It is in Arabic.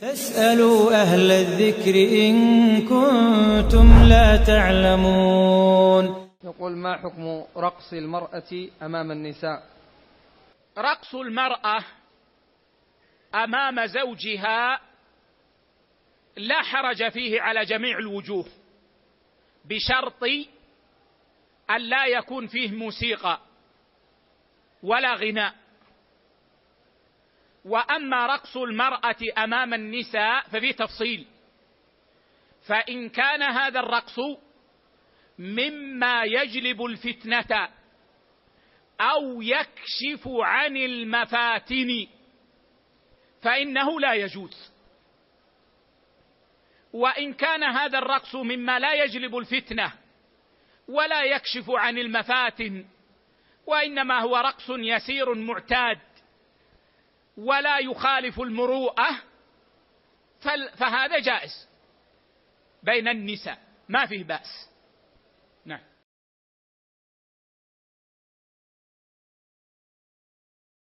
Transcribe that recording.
فاسألوا أهل الذكر إن كنتم لا تعلمون يقول ما حكم رقص المرأة أمام النساء رقص المرأة أمام زوجها لا حرج فيه على جميع الوجوه بشرط أن لا يكون فيه موسيقى ولا غناء واما رقص المراه امام النساء ففي تفصيل فان كان هذا الرقص مما يجلب الفتنه او يكشف عن المفاتن فانه لا يجوز وان كان هذا الرقص مما لا يجلب الفتنه ولا يكشف عن المفاتن وانما هو رقص يسير معتاد ولا يخالف المروءه فهذا جائز بين النساء ما فيه باس نعم